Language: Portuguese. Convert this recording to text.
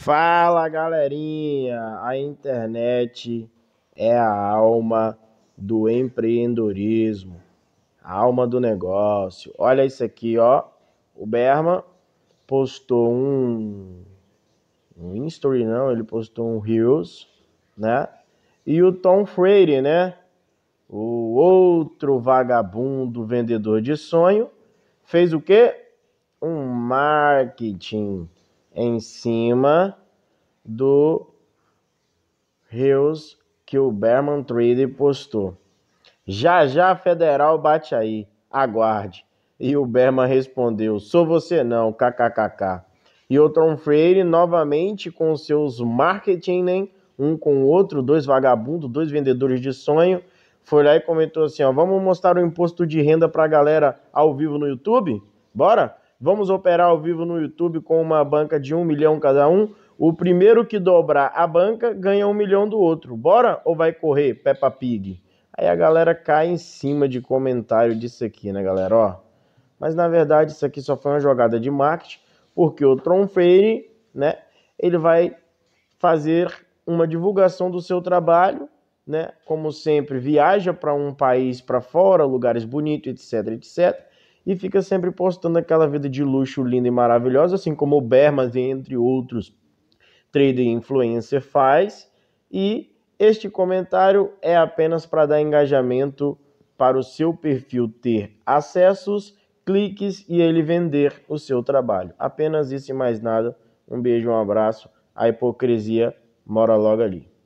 Fala galerinha, a internet é a alma do empreendedorismo, a alma do negócio. Olha isso aqui, ó. O Berma postou um um story não, ele postou um reels, né? E o Tom Freire, né? O outro vagabundo vendedor de sonho fez o quê? Um marketing em cima do reels que o Berman Trade postou. Já já federal bate aí, aguarde. E o Berman respondeu: Sou você não, kkkk. E o Tom Freire novamente com seus marketing, né? um com o outro, dois vagabundos, dois vendedores de sonho, foi lá e comentou assim: ó, vamos mostrar o imposto de renda para a galera ao vivo no YouTube? Bora? Vamos operar ao vivo no YouTube com uma banca de um milhão cada um. O primeiro que dobrar a banca ganha um milhão do outro. Bora ou vai correr, Peppa Pig? Aí a galera cai em cima de comentário disso aqui, né, galera? Ó, mas na verdade isso aqui só foi uma jogada de marketing, porque o Tronfeire, né, ele vai fazer uma divulgação do seu trabalho, né? Como sempre, viaja para um país para fora, lugares bonitos, etc, etc e fica sempre postando aquela vida de luxo linda e maravilhosa, assim como o Berman, entre outros trader influencer faz. E este comentário é apenas para dar engajamento para o seu perfil ter acessos, cliques e ele vender o seu trabalho. Apenas isso e mais nada. Um beijo, um abraço. A hipocrisia mora logo ali.